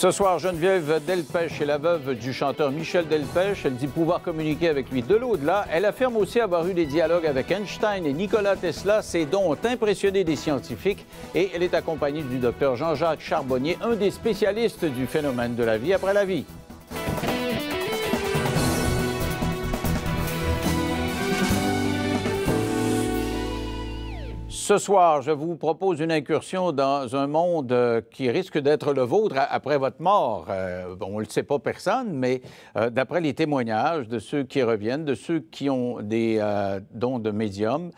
Ce soir, Geneviève Delpech est la veuve du chanteur Michel Delpech. Elle dit pouvoir communiquer avec lui de l'au-delà. Elle affirme aussi avoir eu des dialogues avec Einstein et Nikola Tesla. Ses dons ont impressionné des scientifiques et elle est accompagnée du docteur Jean-Jacques Charbonnier, un des spécialistes du phénomène de la vie après la vie. Ce soir, je vous propose une incursion dans un monde euh, qui risque d'être le vôtre après votre mort. Euh, on ne le sait pas personne, mais euh, d'après les témoignages de ceux qui reviennent, de ceux qui ont des dons de médium,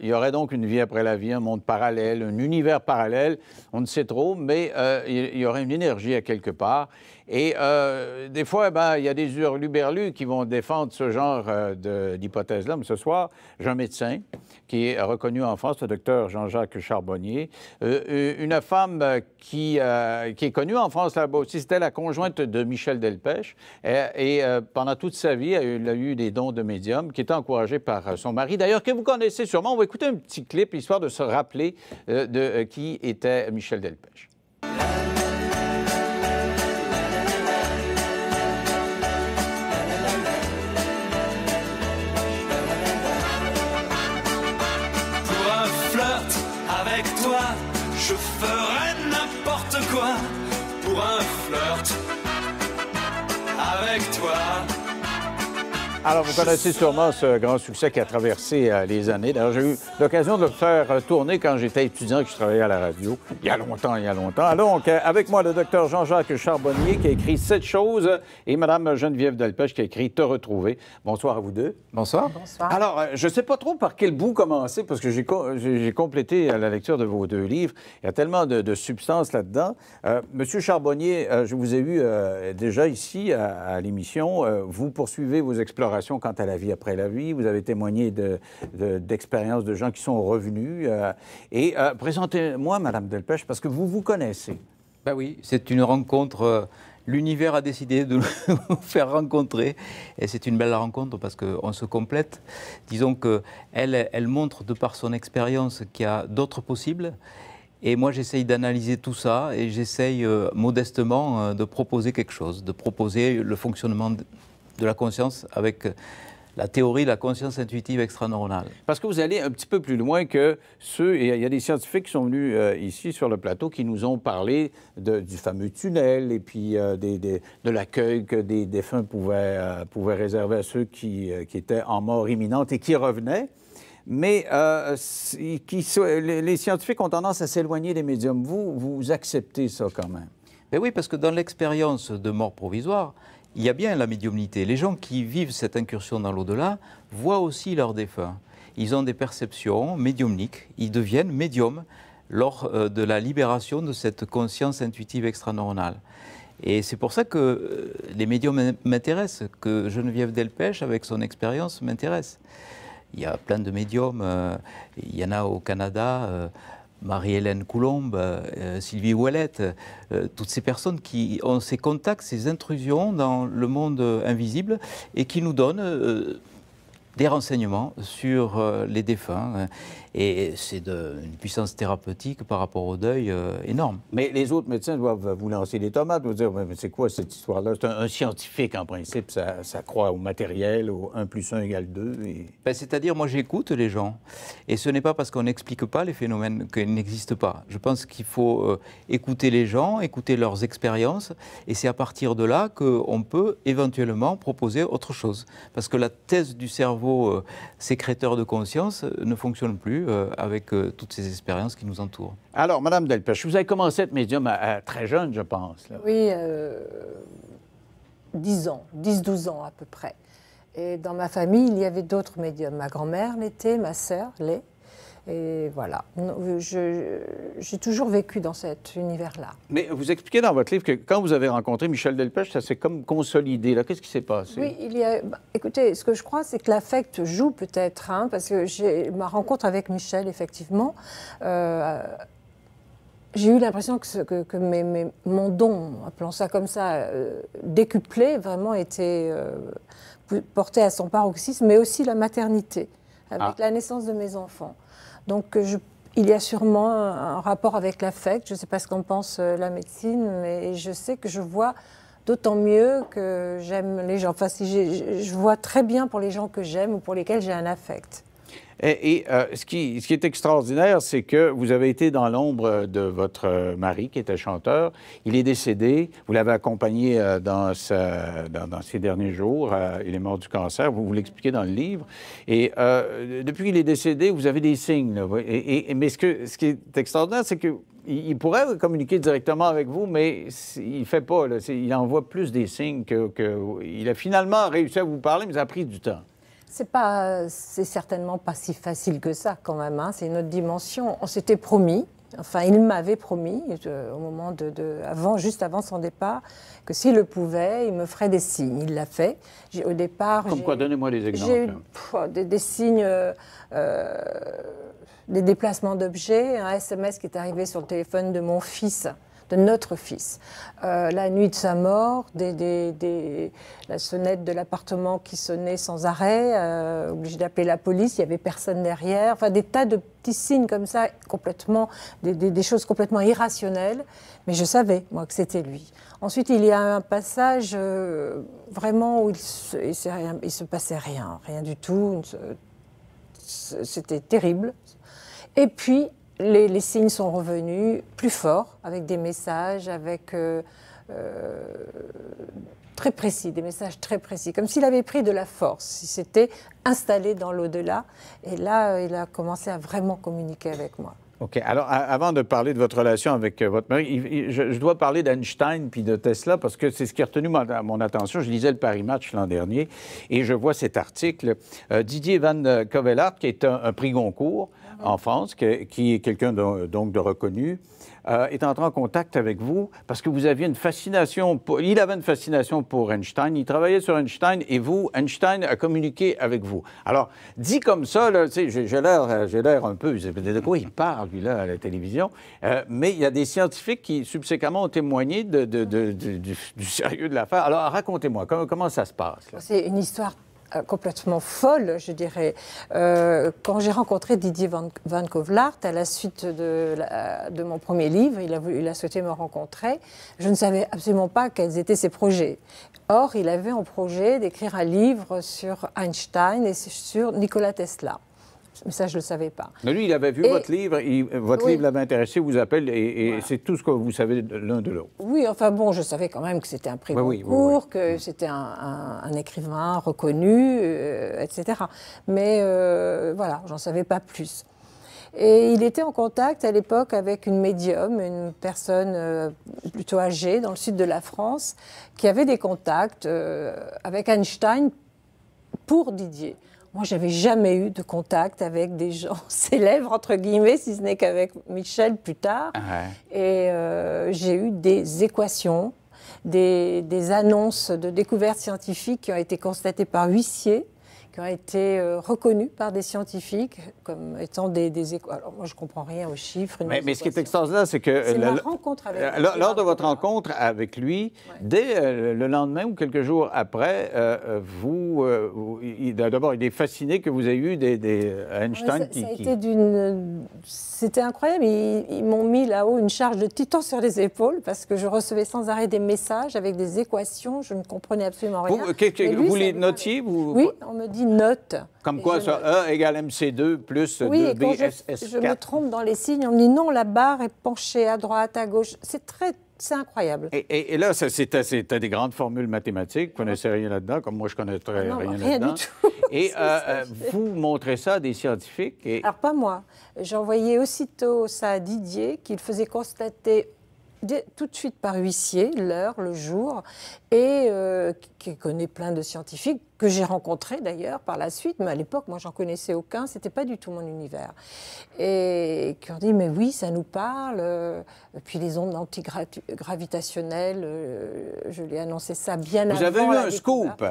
il y aurait donc une vie après la vie, un monde parallèle, un univers parallèle. On ne sait trop, mais il y aurait une énergie à quelque part. Et des fois, eh ben, il y a des hurluberlus qui vont défendre ce genre d'hypothèse-là. Mais ce soir, j'ai un médecin qui est reconnu en France, le docteur Jean-Jacques Charbonnier. Euh, euh, une femme qui, euh, qui est connue en France là-bas aussi, c'était la conjointe de Michel Delpech. Et, pendant toute sa vie, elle a eu des dons de médium qui était encouragé par son mari. D'ailleurs, que vous connaissez sûrement, on va écouter un petit clip histoire de se rappeler de qui était Michel Delpech. avec toi, je ferai n'importe quoi pour un flirt avec toi. Alors, vous connaissez sûrement ce grand succès qui a traversé euh, les années. D'ailleurs, j'ai eu l'occasion de le faire euh, tourner quand j'étais étudiant, que je travaillais à la radio, il y a longtemps, il y a longtemps. donc, euh, avec moi, le docteur Jean-Jacques Charbonnier, qui a écrit Sept choses, et Mme Geneviève Delpech, qui a écrit Te retrouver. Bonsoir à vous deux. Bonsoir. Bonsoir. Alors, je ne sais pas trop par quel bout commencer, parce que j'ai complété la lecture de vos deux livres. Il y a tellement de, de substance là-dedans. Monsieur Charbonnier, je vous ai eu déjà ici à, à l'émission. vous poursuivez vos explorations quant à la vie après la vie. Vous avez témoigné d'expériences de, de, gens qui sont revenus. Euh, et euh, présentez-moi, Madame Delpech, parce que vous vous connaissez. Ben oui, c'est une rencontre. Euh, l'univers a décidé de nous faire rencontrer. Et c'est une belle rencontre parce qu'on se complète. Disons qu'elle elle montre, de par son expérience, qu'il y a d'autres possibles. Et moi, j'essaye d'analyser tout ça et j'essaye modestement de proposer quelque chose, de proposer le fonctionnement de la conscience avec euh, la théorie de la conscience intuitive extraneuronale. Parce que vous allez un petit peu plus loin que ceux, il y a des scientifiques qui sont venus euh, ici sur le plateau qui nous ont parlé du fameux tunnel et puis euh, de l'accueil que des défunts pouvaient, réserver à ceux qui, étaient en mort imminente et qui revenaient. Mais les, scientifiques ont tendance à s'éloigner des médiums. Vous, vous acceptez ça quand même. Mais ben oui, parce que dans l'expérience de mort provisoire, il y a bien la médiumnité. Les gens qui vivent cette incursion dans l'au-delà voient aussi leurs défunts. Ils ont des perceptions médiumniques, ils deviennent médiums lors euh, de la libération de cette conscience intuitive extraneuronale. Et c'est pour ça que euh, les médiums m'intéressent, que Geneviève Delpech, avec son expérience, m'intéresse. Il y a plein de médiums, euh, il y en a au Canada. Marie-Hélène Coulombe, euh, euh, Sylvie Ouellette, euh, toutes ces personnes qui ont ces contacts, ces intrusions dans le monde invisible et qui nous donnent des renseignements sur les défunts. Hein. Et c'est une puissance thérapeutique par rapport au deuil euh, énorme. Mais les autres médecins doivent vous lancer des tomates, vous dire, mais c'est quoi cette histoire-là C'est un, scientifique, en principe, ça, croit au matériel, au 1 plus 1 égale 2. Ben, c'est-à-dire, moi, j'écoute les gens. Et ce n'est pas parce qu'on n'explique pas les phénomènes qu'ils n'existent pas. Je pense qu'il faut euh, écouter les gens, écouter leurs expériences, et c'est à partir de là qu'on peut éventuellement proposer autre chose. Parce que la thèse du cerveau euh, sécréteur de conscience ne fonctionne plus. Euh, avec euh, toutes ces expériences qui nous entourent. Alors, Madame Delpech, vous avez commencé à être médium à, très jeune, je pense. Oui, 10 euh, ans, 10-12 ans à peu près. Et dans ma famille, il y avait d'autres médiums. Ma grand-mère l'était, ma sœur l'est. Et voilà, euh, j'ai toujours vécu dans cet univers-là. Mais vous expliquez dans votre livre que quand vous avez rencontré Michel Delpech, ça s'est comme consolidé. Là, qu'est-ce qui s'est passé Oui, il y a. Bah, écoutez, ce que je crois, c'est que l'affect joue peut-être, hein, parce que ma rencontre avec Michel, effectivement. Euh, j'ai eu l'impression que, que, que mes, mon don, appelons ça comme ça, euh, décuplé, vraiment était porté à son paroxysme, mais aussi la maternité, avec ah. la naissance de mes enfants. Donc euh, il y a sûrement un rapport avec l'affect. Je ne sais pas ce qu'en pense euh, la médecine, mais je sais que je vois d'autant mieux que j'aime les gens. Enfin, je vois très bien pour les gens que j'aime ou pour lesquels j'ai un affect. Et, euh, ce, qui, est extraordinaire, c'est que vous avez été dans l'ombre de votre euh, mari, qui était chanteur. Il est décédé. Vous l'avez accompagné euh, dans, ses derniers jours. il est mort du cancer. Vous, vous l'expliquez dans le livre. Et depuis qu'il est décédé, vous avez des signes. mais ce, qui est extraordinaire, c'est qu'il pourrait communiquer directement avec vous, mais il ne fait pas. Il envoie plus des signes que, Il a finalement réussi à vous parler, mais ça a pris du temps. C'est pas, c'est certainement pas si facile que ça quand même. Hein. C'est une autre dimension. On s'était promis. Enfin, il m'avait promis, euh, au moment de, avant, juste avant son départ, que s'il le pouvait, il me ferait des signes. Il l'a fait. J'ai, au départ, comme quoi Donnez-moi des exemples. J'ai eu des, signes. Euh, euh, des déplacements d'objets, un SMS qui est arrivé sur le téléphone de mon fils de notre fils. Euh, la nuit de sa mort, la sonnette de l'appartement qui sonnait sans arrêt, euh, obligé d'appeler la police, il y avait personne derrière, enfin des tas de petits signes comme ça, complètement, des choses complètement irrationnelles, mais je savais, moi, que c'était lui. Ensuite, il y a un passage euh, vraiment où il se passait rien, rien du tout. C'était terrible. Et puis, les, signes sont revenus plus forts, avec des messages, avec euh, euh, très précis, des messages très précis, comme s'il avait pris de la force, s'il s'était installé dans l'au-delà. Et là, euh, il a commencé à vraiment communiquer avec moi. OK. Alors, avant de parler de votre relation avec votre mari, je, dois parler d'Einstein puis de Tesla parce que c'est ce qui a retenu mon, attention. Je lisais le Paris Match l'an dernier et je vois cet article. Didier Van Covellard, qui est un prix Goncourt, en France, qui est quelqu'un de, donc de reconnu, euh, est entré en contact avec vous parce que vous aviez une fascination. il avait une fascination pour Einstein. Il travaillait sur Einstein et vous, Einstein a communiqué avec vous. Alors, dit comme ça, j'ai l'air un peu. De il parle, lui, là, à la télévision? Euh, mais il y a des scientifiques qui, subséquemment, ont témoigné de, du, sérieux de l'affaire. Alors, racontez-moi, comment, comment ça se passe? C'est une histoire euh, complètement folle, je dirais. Euh, quand j'ai rencontré Didier Van, Van à la suite de, mon premier livre, il a, il a, souhaité me rencontrer. Je ne savais absolument pas quels étaient ses projets. Or, il avait en projet d'écrire un livre sur Einstein et sur Nikola Tesla. Mais ça, je ne le savais pas. Mais lui, il avait vu votre livre, votre livre l'avait intéressé, vous appelle, et, c'est tout ce que vous savez l'un de l'autre. Oui, enfin bon, je savais quand même que c'était un prix que mm. c'était un, écrivain reconnu, euh, etc. Mais euh, voilà, j'en savais pas plus. Et il était en contact à l'époque avec une médium, une personne euh, plutôt âgée dans le sud de la France, qui avait des contacts euh, avec Einstein pour Didier. Moi, j'avais jamais eu de contact avec des gens célèbres, entre guillemets, si ce n'est qu'avec Michel plus tard. Et euh, j'ai eu des équations, des, des, annonces de découvertes scientifiques qui ont été constatées par huissiers qui ont été euh, reconnus par des scientifiques comme étant des, des Alors moi, je ne comprends rien aux chiffres. Mais, ce qui est extraordinaire, c'est que... rencontre avec euh, Lors de votre rencontre avec lui, dès euh, le lendemain ou quelques jours après, vous... D'abord, il est fasciné que vous ayez eu des, Einstein qui... d'une... C'était incroyable. Ils, m'ont mis là-haut une charge de titan sur les épaules parce que je recevais sans arrêt des messages avec des équations. Je ne comprenais absolument rien. Vous, les notiez Oui, on me dit comme quoi, ça, me... E égale MC2 plus 2 4 Je, je me trompe dans les signes. On me dit non, la barre est penchée à droite, à gauche. C'est très c'est incroyable. Et, et, là, c'était des grandes formules mathématiques. Vous connaissez rien là-dedans, comme moi, je connais très ah rien, là-dedans. Et euh, euh, vous montrez ça à des scientifiques. Et... Alors, pas moi. J'envoyais aussitôt ça à Didier, qu'il faisait constater tout de suite par huissier l'heure, le jour, et euh, qui connaît plein de scientifiques que j'ai rencontré d'ailleurs par la suite, mais à l'époque, moi, j'en connaissais aucun, c'était pas du tout mon univers. Et qui ont dit, mais oui, ça nous parle. Euh, puis les ondes antigravitationnelles, euh, je l'ai annoncé ça bien avant. Vous avez eu un scoop.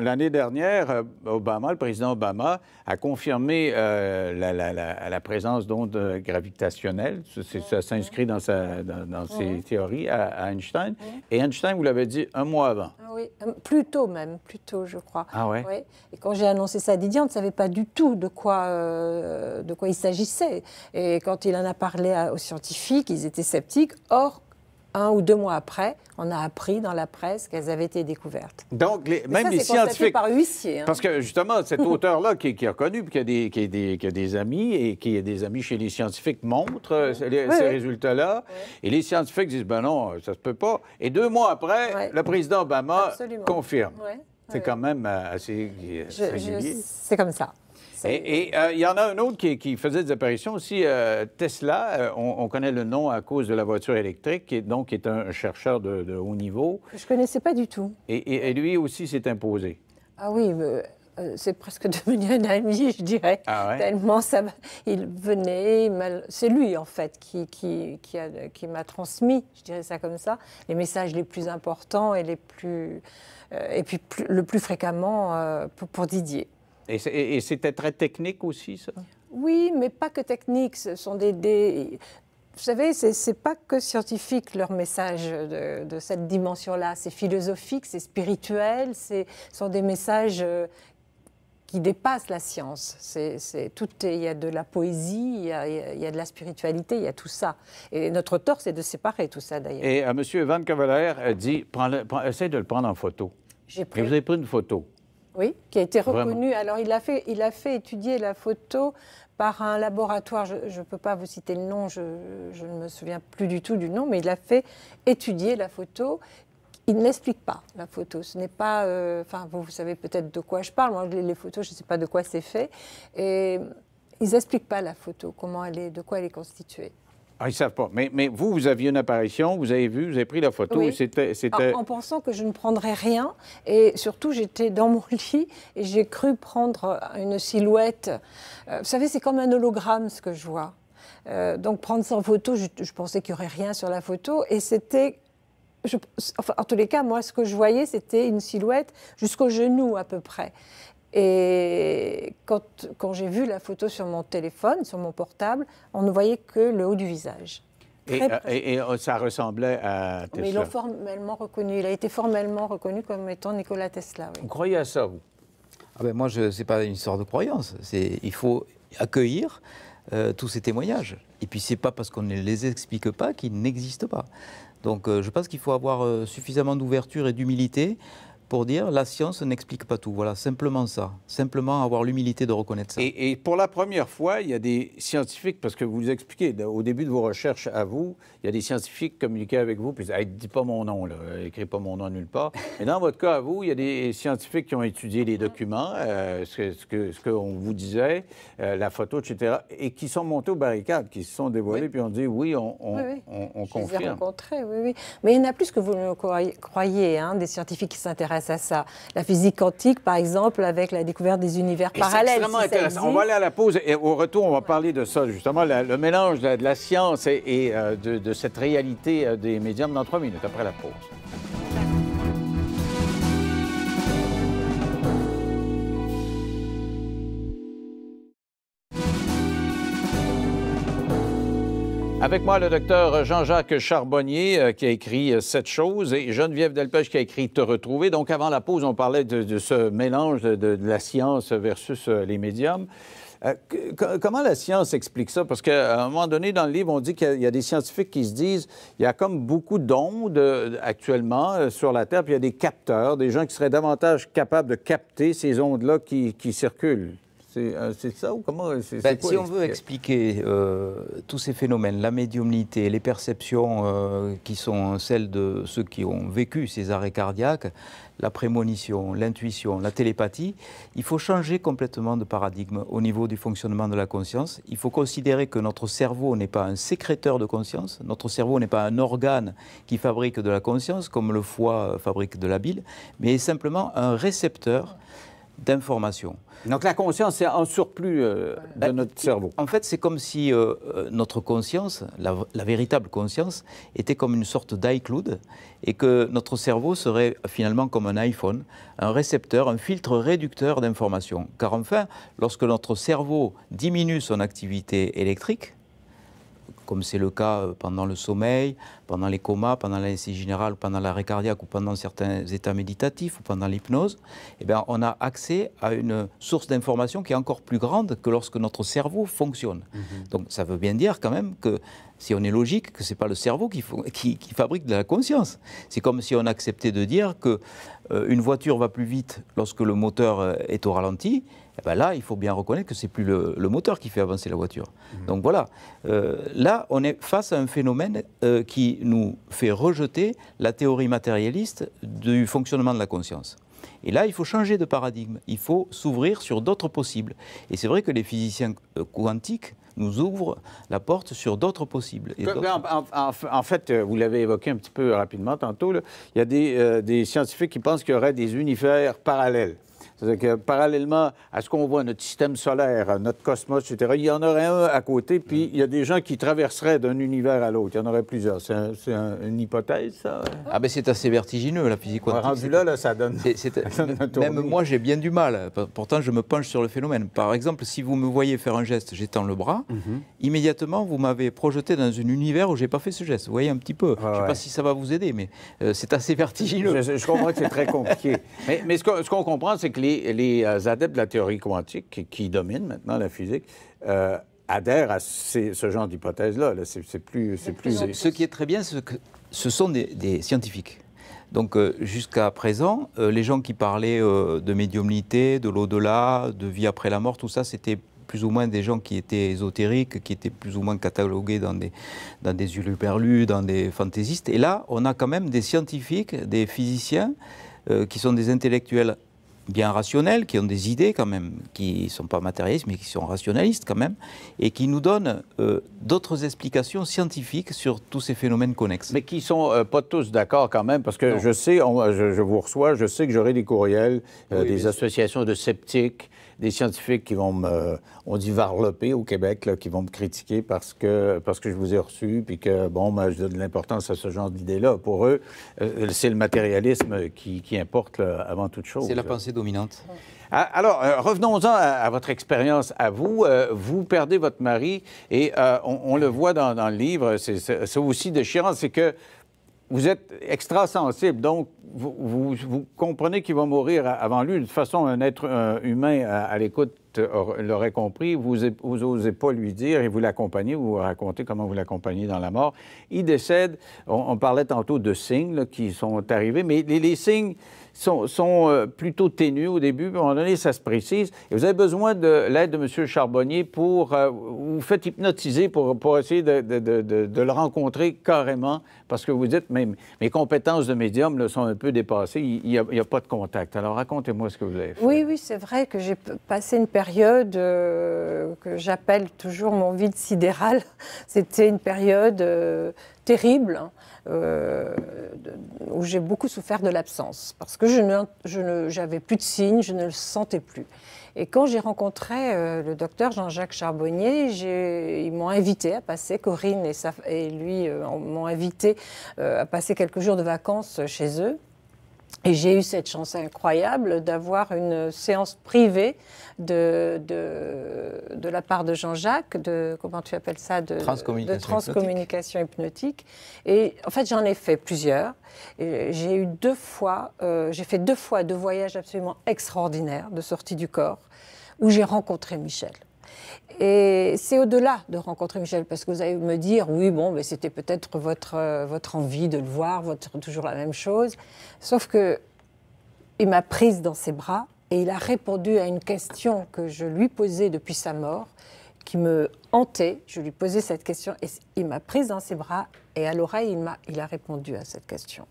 L'année dernière, euh, Obama, le président Obama, a confirmé la, présence d'ondes gravitationnelles. Ça, s'inscrit dans, sa, dans, ses théories à, Einstein. Et Einstein vous l'avait dit un mois avant oui. Euh, Plus même, plutôt, je crois. Ah ouais. Et quand j'ai annoncé ça à Didier, on ne savait pas du tout de quoi, euh, de quoi il s'agissait. Et quand il en a parlé aux scientifiques, ils étaient sceptiques. Or, un ou deux mois après, on a appris dans la presse qu'elles avaient été découvertes. Donc, les, même les scientifiques. par huissier. Hein. Parce que justement, cet auteur-là qui, qui, est reconnu, qui a, des, qui, a des, qui a, des, amis, et qui a des amis chez les scientifiques, montre ces résultats-là. Et les scientifiques disent ben non, ça se peut pas. Et deux mois après, le président Obama confirme. C'est quand même euh, assez. C'est comme ça. Et il euh, y en a un autre qui, faisait des apparitions aussi. Euh, Tesla, euh, on, connaît le nom à cause de la voiture électrique, et donc est un chercheur de, haut niveau. Je ne connaissais pas du tout. Et, lui aussi s'est imposé. Ah oui, c'est presque devenu un ami, je dirais. Ah Tellement ça, il venait, c'est lui en fait qui, m'a transmis, je dirais ça comme ça, les messages les plus importants et les plus, et puis le plus fréquemment pour Didier. Et c'était très technique aussi, ça Oui, mais pas que technique. Ce sont des. Vous savez, ce n'est pas que scientifique leur message de, cette dimension-là. C'est philosophique, c'est spirituel, ce sont des messages euh, qui dépassent la science. C'est tout. Il y a de la poésie, il y, a, de la spiritualité, il y a tout ça. Et notre tort, c'est de séparer tout ça d'ailleurs. Et à euh, Monsieur Van a euh, dit, Essaye de le prendre en photo. J'ai pris. vous avez pris une photo. Oui, qui a été reconnu. Alors, il a, fait, il a fait étudier la photo par un laboratoire, je ne peux pas vous citer le nom, je, ne me souviens plus du tout du nom, mais il a fait étudier la photo. Il ne pas, la photo. Ce n'est pas. Euh, enfin, vous, savez peut-être de quoi je parle. Moi, les, les photos, je ne sais pas de quoi c'est fait. Et ils n'expliquent pas la photo, comment elle est, de quoi elle est constituée. Ah, ils ne savent pas. Mais, mais, vous, vous aviez une apparition, vous avez vu, vous avez pris la photo. Oui. Ah, en pensant que je ne prendrais rien. Et surtout, j'étais dans mon lit et j'ai cru prendre une silhouette. Euh, vous savez, c'est comme un hologramme ce que je vois. Euh, donc prendre sans photo, je, pensais qu'il n'y aurait rien sur la photo. Et c'était je, enfin, en tous les cas, moi, ce que je voyais, c'était une silhouette jusqu'au genou à peu près. Et quand, quand j'ai vu la photo sur mon téléphone, sur mon portable, on ne voyait que le haut du visage. Et, euh, euh, ça ressemblait à Tesla. Mais formellement reconnu. Il a été formellement reconnu comme étant Nikola Tesla. Vous croyez à ça, ah ben Moi, ce n'est pas une sorte de croyance. Il faut accueillir euh, tous ces témoignages. Et puis, ce n'est pas parce qu'on ne les explique pas qu'ils n'existent pas. Donc, je pense qu'il faut avoir suffisamment d'ouverture et d'humilité pour dire la science n'explique pas tout. Voilà, simplement ça. Simplement avoir l'humilité de reconnaître ça. Et, pour la première fois, il y a des scientifiques, parce que vous expliquez, au début de vos recherches à vous, il y a des scientifiques qui communiquaient avec vous, puis ils ne pas mon nom, là, écris pas mon nom nulle part. Et dans votre cas à vous, il y a des scientifiques qui ont étudié les documents, euh, ce qu'on que, ce que vous disait, euh, la photo, etc., et qui sont montés aux barricades, qui se sont dévoilés, puis on dit oui, on, on, oui, on, Je Les ai rencontrés, oui, oui. Mais il y en a plus que vous ne croyez, hein, des scientifiques qui s'intéressent à ça. La physique quantique, par exemple, avec la découverte des univers parallèles. C'est extrêmement intéressant. On va aller à la pause et au retour, on va parler de ça, justement, le mélange de, la science et, euh, de, de cette réalité euh, des médiums dans trois minutes après la pause. Avec moi, le docteur Jean-Jacques Charbonnier euh, qui a écrit euh, Cette chose et Geneviève Delpech qui a écrit Te retrouver. Donc, avant la pause, on parlait de, ce mélange de, la science versus euh, les médiums. comment la science explique ça? Parce qu'à un moment donné, dans le livre, on dit qu'il y, a des scientifiques qui se disent il y a comme beaucoup d'ondes actuellement sur la Terre, puis il y a des capteurs, des gens qui seraient davantage capables de capter ces ondes-là qui circulent. Euh, c'est ça ou comment euh, ben, Si on veut expliquer euh, tous ces phénomènes, la médiumnité, les perceptions qui sont celles de ceux qui ont vécu ces arrêts cardiaques, la prémonition, l'intuition, la télépathie, il faut changer complètement de paradigme au niveau du fonctionnement de la conscience. Il faut considérer que notre cerveau n'est pas un sécréteur de conscience, notre cerveau n'est pas un organe qui fabrique de la conscience comme le foie fabrique de la bile, mais simplement un récepteur d'informations. Donc la conscience, est un surplus euh, de ben, notre cerveau. En fait, c'est comme si euh, euh, notre conscience, la, la, véritable conscience, était comme une sorte d'iCloud et que notre cerveau serait finalement comme un iPhone, un récepteur, un filtre réducteur d'informations. Car enfin, lorsque notre cerveau diminue son activité électrique, comme c'est le cas euh, pendant le sommeil, pendant les comas, pendant l'anesthésie générale, pendant l'arrêt cardiaque ou pendant certains états méditatifs ou pendant l'hypnose, eh bien, on a accès à une source d'information qui est encore plus grande que lorsque notre cerveau fonctionne. Mhm. Donc ça veut bien dire quand même que si on est logique, que ce n'est pas le cerveau qui, fabrique de la conscience. C'est comme si on acceptait de dire que euh, une voiture va plus vite lorsque le moteur euh, est au ralenti, eh ben là, il faut bien reconnaître que ce n'est plus le, moteur qui fait avancer la voiture. Mmh. Donc voilà, euh, là, on est face à un phénomène euh, qui nous fait rejeter la théorie matérialiste du fonctionnement de la conscience. Et là, il faut changer de paradigme, il faut s'ouvrir sur d'autres possibles. Et c'est vrai que les physiciens euh, quantiques nous ouvrent la porte sur d'autres possibles. en, fait, vous l'avez évoqué un petit peu rapidement tantôt, il y a des scientifiques qui pensent qu'il y aurait des univers parallèles. C'est-à-dire que parallèlement à ce qu'on voit, notre système solaire, notre cosmos, etc., il y en aurait un à côté, puis mm. il y a des gens qui traverseraient d'un univers à l'autre. Il y en aurait plusieurs. C'est une hypothèse, ça? Ah, ben, c'est assez vertigineux, la physique quantique. rendu là, là, ça donne. Même moi, j'ai bien du mal. Pourtant, je me penche sur le phénomène. Par exemple, si vous me voyez faire un geste, j'étends le bras, mm-hmm. immédiatement, vous m'avez projeté dans un univers où j'ai pas fait ce geste. Vous voyez un petit peu. je ne sais pas si ça va vous aider, mais euh, c'est assez vertigineux. Je, comprends que c'est très compliqué. mais, ce qu'on comprend, c'est que les les euh, adeptes de la théorie quantique, qui, domine dominent maintenant la physique, euh, adhèrent à ce genre d'hypothèse-là. c'est plus... plus... Ce, qui est très bien, ce, ce sont des, scientifiques. Donc euh, jusqu'à présent, les gens qui parlaient de médiumnité, de l'au-delà, de vie après la mort, tout ça, c'était plus ou moins des gens qui étaient ésotériques, qui étaient plus ou moins catalogués dans des, dans des dans des fantaisistes. Et là, on a quand même des scientifiques, des physiciens, qui sont des intellectuels bien rationnels, qui ont des idées quand même, qui ne sont pas matérialistes, mais qui sont rationalistes quand même, et qui nous donnent euh, d'autres explications scientifiques sur tous ces phénomènes connexes. Mais qui ne sont euh, pas tous d'accord quand même, parce que je sais, je, vous reçois, je sais que j'aurai des courriels, euh, des associations de sceptiques, des scientifiques qui vont me, on dit varloper au Québec, qui vont me critiquer parce que, parce que je vous ai reçu, puis que, bon, ben, je donne de l'importance à ce genre d'idées-là. Pour eux, euh, c'est le matérialisme qui, importe avant toute chose. C'est la pensée dominante. Ah, alors, euh, revenons-en à, votre expérience à vous. Euh, vous perdez votre mari et on, le voit dans, dans le livre, c'est aussi déchirant, c'est que vous êtes extrasensible, donc vous, comprenez qu'il va mourir avant lui. De toute façon, un être humain à, l'écoute l'aurait compris, vous n'osez pas lui dire et vous l'accompagnez, vous, racontez comment vous l'accompagnez dans la mort. Il décède, on, parlait tantôt de signes qui sont arrivés, mais les, les signes sont, euh, plutôt ténues au début, mais à un moment donné, ça se précise. Et vous avez besoin de l'aide de M. Charbonnier pour euh, vous faites hypnotiser pour, essayer de, le rencontrer carrément, parce que vous dites, mes compétences de médium ne sont un peu dépassées, il n'y a, pas de contact. Alors racontez-moi ce que vous avez fait. Oui, oui, c'est vrai que j'ai passé une période euh, que j'appelle toujours mon vide sidéral. C'était une période terrible. Hein. Euh, où j'ai beaucoup souffert de l'absence, parce que je n'avais j'avais plus de signes, je ne le sentais plus. Et quand j'ai rencontré euh, le docteur Jean-Jacques Charbonnier, ils m'ont invité à passer, Corinne et, lui euh, m'ont invité à passer quelques jours de vacances chez eux. Et j'ai eu cette chance incroyable d'avoir une séance privée de, de, la part de Jean-Jacques, de, comment tu appelles ça, de transcommunication, hypnotique. Et en fait, j'en ai fait plusieurs. J'ai eu deux fois, euh, j'ai fait deux fois de voyages absolument extraordinaires de sortie du corps où j'ai rencontré Michel. Et c'est au-delà de rencontrer Michel, parce que vous allez me dire, oui, bon, mais c'était peut-être votre, euh, votre envie de le voir, votre, toujours la même chose. Sauf que il m'a prise dans ses bras et il a répondu à une question que je lui posais depuis sa mort, qui me hantait. Je lui posais cette question et il m'a prise dans ses bras et à l'oreille, il, a, il a répondu à cette question.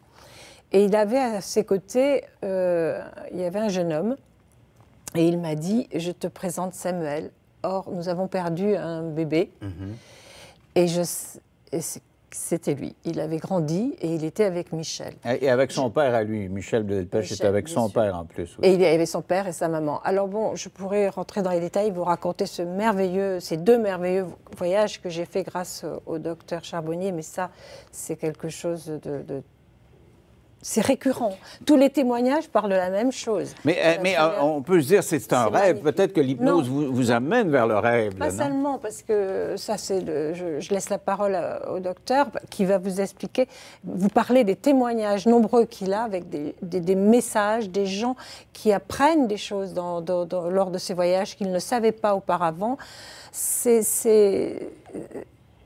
Et il avait à ses côtés, euh, il y avait un jeune homme et il m'a dit, je te présente Samuel, Or, nous avons perdu un bébé. Mhm. Et, c'était lui. Il avait grandi et il était avec Michel. Et avec son père à lui. Michel de Delpech était avec son père en plus. Et il y avait son père et sa maman. Alors bon, je pourrais rentrer dans les détails, vous raconter ce merveilleux, ces deux merveilleux voyages que j'ai fait grâce au docteur Charbonnier, mais ça, c'est quelque chose de c'est récurrent. Tous les témoignages parlent de la même chose. Mais, eh, euh, euh, on peut se dire c'est un rêve. Peut-être que l'hypnose vous, amène vers le rêve. Pas seulement, parce que ça, c'est je, laisse la parole euh, au docteur qui va vous expliquer. Vous parlez des témoignages nombreux qu'il a avec des, messages, des gens qui apprennent des choses lors de ces voyages qu'ils ne savaient pas auparavant. C'est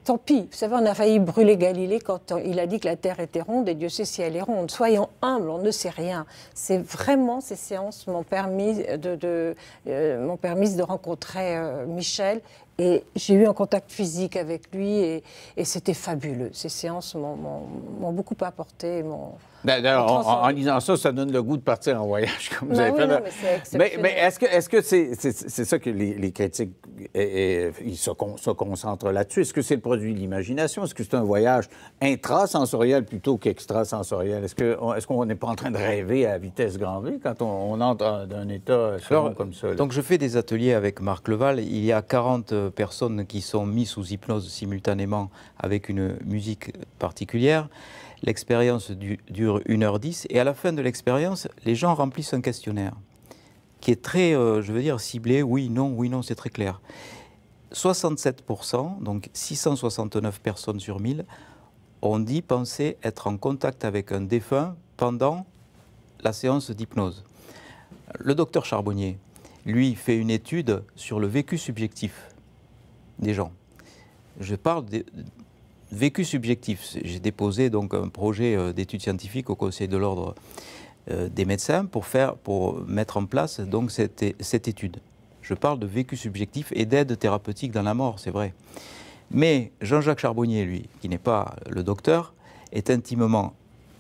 tant pis. Vous savez, on a failli brûler Galilée quand il a dit que la Terre était ronde, et Dieu sait si elle est ronde. Soyons humbles, on ne sait rien. C'est vraiment ces séances m'ont permis de, euh, permis de rencontrer euh, Michel. Et j'ai eu un contact physique avec lui et, c'était fabuleux. Ces séances m'ont beaucoup apporté, ben, en, lisant ça, ça donne le goût de partir en voyage, comme vous ben avez mais, est mais, mais est-ce que est-ce que c'est ça que les, critiques ils se, concentrent là-dessus? Est-ce que c'est le produit de l'imagination? Est-ce que c'est un voyage intrasensoriel plutôt qu'extrasensoriel? Est-ce qu'on est n'est pas en train de rêver à vitesse grand V quand on, entre entre un état comme ça? Donc, je fais des ateliers avec Marc Leval. Il y a 40 euh, personnes qui sont mises sous hypnose simultanément avec une musique particulière. L'expérience dure 1h10 et à la fin de l'expérience, les gens remplissent un questionnaire qui est très, euh, je veux dire, ciblé, oui, non, oui, non, c'est très clair. 67%, donc 669 personnes sur 1000, ont dit penser être en contact avec un défunt pendant la séance d'hypnose. Le docteur Charbonnier, lui, fait une étude sur le vécu subjectif des gens. Je parle de, vécu subjectif. J'ai déposé donc un projet euh, d'études scientifique au Conseil de l'ordre euh, des médecins pour, faire, pour mettre en place donc cette, étude. Je parle de vécu subjectif et d'aide thérapeutique dans la mort, c'est vrai. Mais Jean-Jacques Charbonnier, lui, qui n'est pas le docteur, est intimement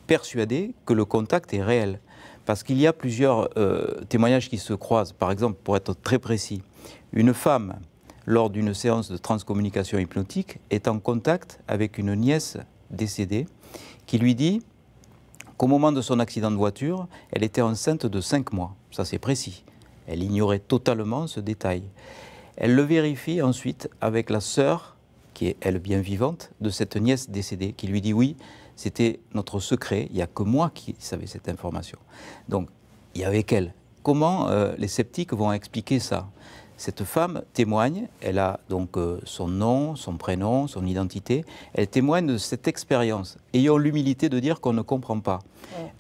persuadé que le contact est réel. Parce qu'il y a plusieurs euh, témoignages qui se croisent. Par exemple, pour être très précis, une femme lors d'une séance de transcommunication hypnotique, est en contact avec une nièce décédée qui lui dit qu'au moment de son accident de voiture, elle était enceinte de 5 mois. Ça, c'est précis. Elle ignorait totalement ce détail. Elle le vérifie ensuite avec la sœur, qui est elle bien vivante, de cette nièce décédée, qui lui dit oui, c'était notre secret, il n'y a que moi qui savais cette information. Donc, il y avait qu'elle. Comment euh, les sceptiques vont expliquer ça cette femme témoigne, elle a donc euh, son nom, son prénom, son identité, elle témoigne de cette expérience, ayant l'humilité de dire qu'on ne comprend pas.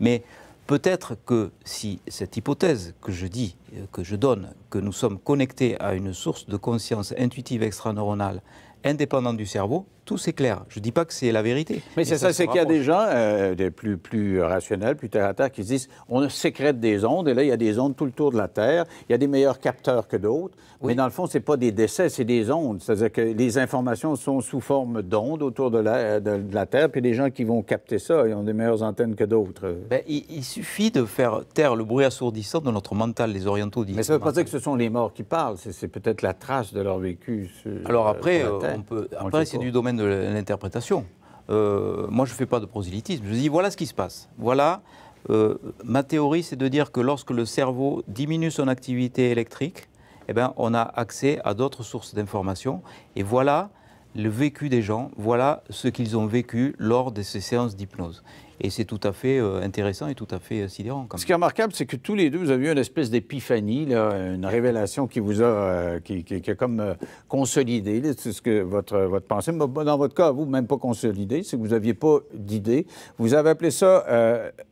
Mais peut-être que si cette hypothèse que je dis, euh, que je donne, que nous sommes connectés à une source de conscience intuitive extraneuronale indépendante du cerveau, tout clair. Je ne dis pas que c'est la vérité. Mais, c'est ça, c'est qu'il y a des euh, gens des plus, plus rationnels, plus terre à terre, qui se disent on sécrète des ondes, et là, il y a des ondes tout le tour de la Terre, il y a des meilleurs capteurs que d'autres, mais dans le fond, ce n'est pas des décès, c'est des ondes. C'est-à-dire que les informations sont sous forme d'ondes autour de la, Terre, puis les gens qui vont capter ça, ils ont des meilleures antennes que d'autres. Ben, il, suffit de faire taire le bruit assourdissant de notre mental, les orientaux disent. Mais ça ne veut pas dire que ce sont les morts qui parlent, c'est peut-être la trace de leur vécu. Alors après, euh, on peut, après c'est du domaine de l'interprétation. Euh, moi, je ne fais pas de prosélytisme. Je dis voilà ce qui se passe. Voilà. Euh, ma théorie, c'est de dire que lorsque le cerveau diminue son activité électrique, eh ben, on a accès à d'autres sources d'informations. Et voilà le vécu des gens, voilà ce qu'ils ont vécu lors de ces séances d'hypnose. Et c'est tout à fait euh, intéressant et tout à fait euh, sidérant. Ce qui est remarquable, c'est que tous les deux, vous avez eu une espèce d'épiphanie, une révélation qui vous a, euh, qui, comme consolidé ce que votre, votre pensée. Dans votre cas, vous, même pas consolidé, c'est que vous n'aviez pas d'idée. Vous avez appelé ça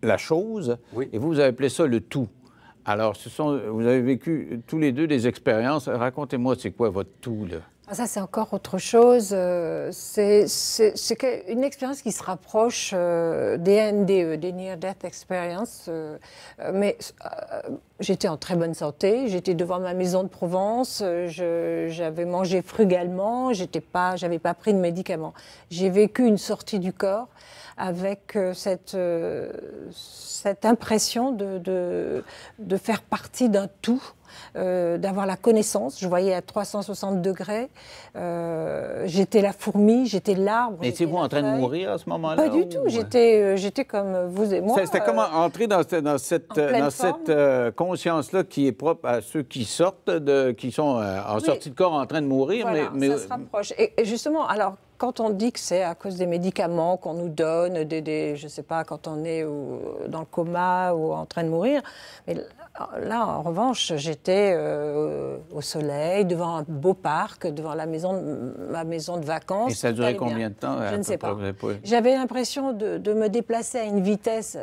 la chose et vous, vous avez appelé ça le tout. Alors, ce sont, vous avez vécu tous les deux des expériences. Racontez-moi, c'est quoi votre tout, là? Ah, ça, c'est encore autre chose. Euh, c'est une expérience qui se rapproche euh, des NDE, des Near Death Experience. Euh, mais j'étais en très bonne santé, j'étais devant ma maison de Provence, j'avais mangé frugalement, j'avais pas, pas pris de médicaments. J'ai vécu une sortie du corps avec euh, cette, euh, cette impression de, de, faire partie d'un tout. Euh, d'avoir la connaissance. Je voyais à 360 degrés. j'étais la fourmi, j'étais l'arbre. Étiez-vous en train de mourir à ce moment-là? Pas du tout. J'étais, comme vous et moi. C'était comme entrer dans, cette, conscience-là qui est propre à ceux qui sortent, de, qui sont en sortie de corps en train de mourir. mais, ça se rapproche. et justement, alors quand on dit que c'est à cause des médicaments qu'on nous donne, des, je ne sais pas, quand on est euh, dans le coma ou en train de mourir, mais ah, là, en revanche, j'étais euh, au soleil, devant un beau parc, devant la maison, ma maison de vacances. Et ça durait combien de temps Je ne sais pas. J'avais l'impression de, me déplacer à une vitesse